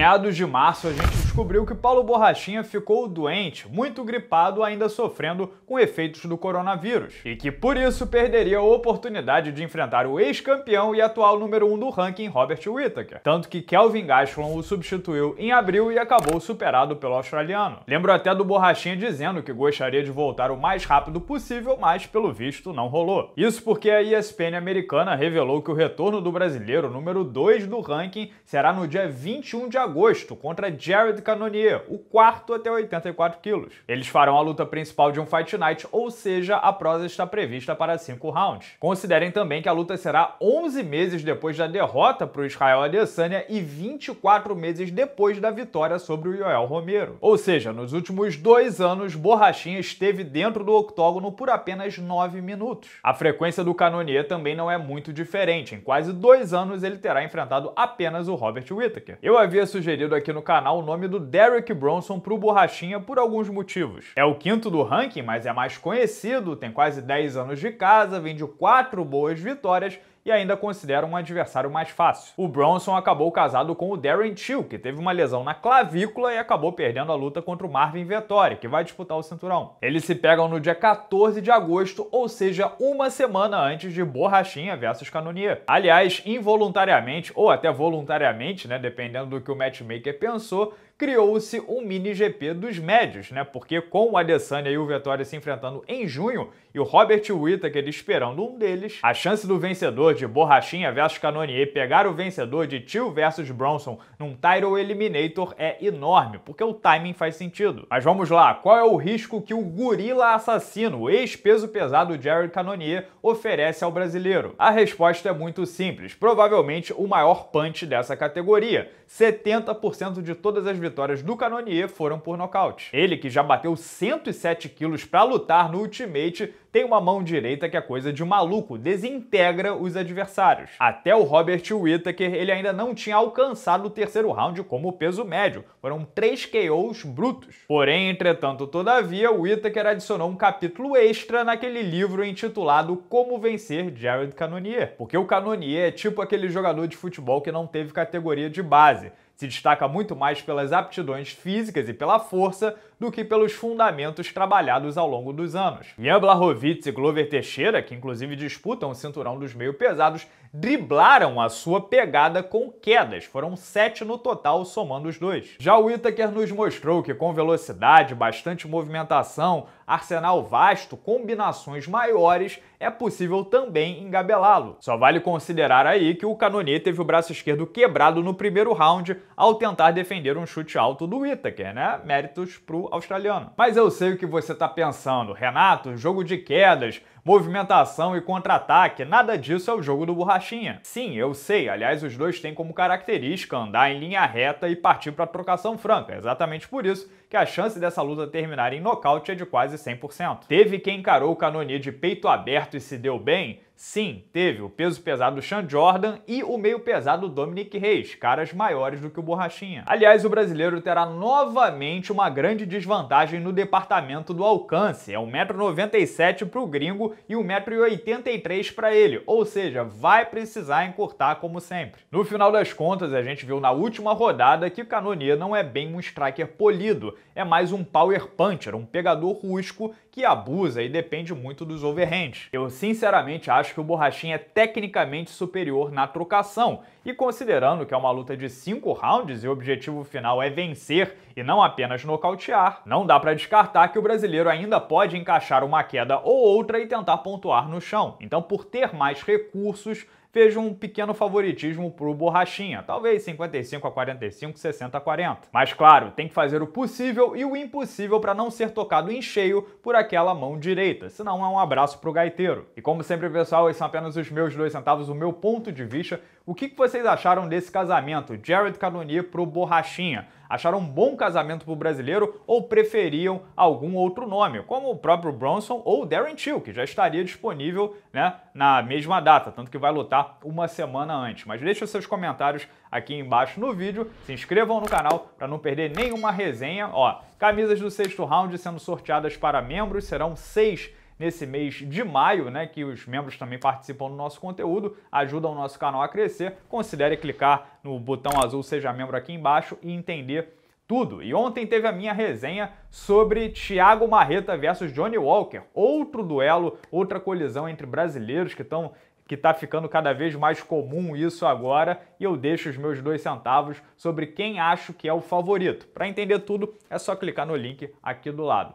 meados de março a gente descobriu que Paulo Borrachinha ficou doente, muito gripado, ainda sofrendo com efeitos do coronavírus, e que por isso perderia a oportunidade de enfrentar o ex-campeão e atual número 1 um do ranking, Robert Whittaker. Tanto que Kelvin Gastelum o substituiu em abril e acabou superado pelo australiano. Lembro até do Borrachinha dizendo que gostaria de voltar o mais rápido possível, mas pelo visto não rolou. Isso porque a ESPN americana revelou que o retorno do brasileiro número 2 do ranking será no dia 21 de agosto contra Jared de o quarto até 84 quilos. Eles farão a luta principal de um Fight Night, ou seja, a prosa está prevista para 5 rounds. Considerem também que a luta será 11 meses depois da derrota para o Israel Adesanya e 24 meses depois da vitória sobre o Yoel Romero. Ou seja, nos últimos dois anos, Borrachinha esteve dentro do octógono por apenas 9 minutos. A frequência do Canonier também não é muito diferente, em quase dois anos ele terá enfrentado apenas o Robert Whittaker. Eu havia sugerido aqui no canal o nome do Derrick Bronson pro Borrachinha por alguns motivos. É o quinto do ranking, mas é mais conhecido, tem quase 10 anos de casa, vem de 4 boas vitórias e ainda considera um adversário mais fácil. O Bronson acabou casado com o Darren Till, que teve uma lesão na clavícula e acabou perdendo a luta contra o Marvin Vettori, que vai disputar o cinturão. Eles se pegam no dia 14 de agosto, ou seja, uma semana antes de Borrachinha versus Canonier. Aliás, involuntariamente, ou até voluntariamente, né, dependendo do que o matchmaker pensou, criou-se um mini GP dos médios, né? Porque com o Adesanya e o Vettori se enfrentando em junho e o Robert Whittaker esperando um deles, a chance do vencedor de Borrachinha versus Canonier pegar o vencedor de Tio versus Bronson num Title Eliminator é enorme, porque o timing faz sentido. Mas vamos lá, qual é o risco que o gorila assassino, o ex-peso pesado Jared Cannonier, oferece ao brasileiro? A resposta é muito simples, provavelmente o maior punch dessa categoria. 70% de todas as vitórias vitórias do Canonier foram por nocaute. Ele, que já bateu 107 quilos para lutar no Ultimate, tem uma mão direita que é coisa de maluco, desintegra os adversários. Até o Robert Whittaker, ele ainda não tinha alcançado o terceiro round como peso médio, foram três KOs brutos. Porém, entretanto, todavia, Whittaker adicionou um capítulo extra naquele livro intitulado Como Vencer Jared Cannonier, porque o Cannonier é tipo aquele jogador de futebol que não teve categoria de base, se destaca muito mais pelas aptidões físicas e pela força do que pelos fundamentos trabalhados ao longo dos anos. Ian Blachowicz e Glover Teixeira, que inclusive disputam o cinturão dos meio pesados, driblaram a sua pegada com quedas, foram sete no total somando os dois. Já o Itaker nos mostrou que com velocidade, bastante movimentação, arsenal vasto, combinações maiores, é possível também engabelá-lo. Só vale considerar aí que o Canonê teve o braço esquerdo quebrado no primeiro round ao tentar defender um chute alto do Itaker, né? Méritos pro australiano. Mas eu sei o que você tá pensando. Renato, jogo de quedas, movimentação e contra-ataque, nada disso é o jogo do Borrachinha. Sim, eu sei, aliás, os dois têm como característica andar em linha reta e partir para trocação franca, exatamente por isso que a chance dessa luta terminar em nocaute é de quase 100%. Teve quem encarou o Canoni de peito aberto e se deu bem, Sim, teve o peso pesado do Sean Jordan e o meio pesado Dominic Reis, caras maiores do que o Borrachinha. Aliás, o brasileiro terá novamente uma grande desvantagem no departamento do alcance. É 1,97m para o gringo e 1,83m para ele, ou seja, vai precisar encurtar como sempre. No final das contas, a gente viu na última rodada que o Canonier não é bem um striker polido, é mais um power puncher, um pegador rusco que abusa e depende muito dos overhands. Eu sinceramente acho que o Borrachinha é tecnicamente superior na trocação, e considerando que é uma luta de 5 rounds e o objetivo final é vencer e não apenas nocautear, não dá para descartar que o brasileiro ainda pode encaixar uma queda ou outra e tentar pontuar no chão. Então, por ter mais recursos, vejo um pequeno favoritismo para o Borrachinha, talvez 55 a 45, 60 a 40. Mas claro, tem que fazer o possível e o impossível para não ser tocado em cheio por aquela mão direita, senão é um abraço para o gaiteiro. E como sempre, pessoal, esses são apenas os meus dois centavos, o meu ponto de vista. O que vocês acharam desse casamento Jared Cannonier pro Borrachinha? acharam um bom casamento para o brasileiro ou preferiam algum outro nome, como o próprio Bronson ou Darren Till, que já estaria disponível né, na mesma data, tanto que vai lutar uma semana antes. Mas deixe seus comentários aqui embaixo no vídeo, se inscrevam no canal para não perder nenhuma resenha. Ó, camisas do sexto round sendo sorteadas para membros, serão seis nesse mês de maio, né, que os membros também participam do nosso conteúdo, ajudam o nosso canal a crescer, considere clicar no botão azul Seja Membro aqui embaixo e entender tudo. E ontem teve a minha resenha sobre Thiago Marreta versus Johnny Walker, outro duelo, outra colisão entre brasileiros que estão que está ficando cada vez mais comum isso agora, e eu deixo os meus dois centavos sobre quem acho que é o favorito. Para entender tudo, é só clicar no link aqui do lado.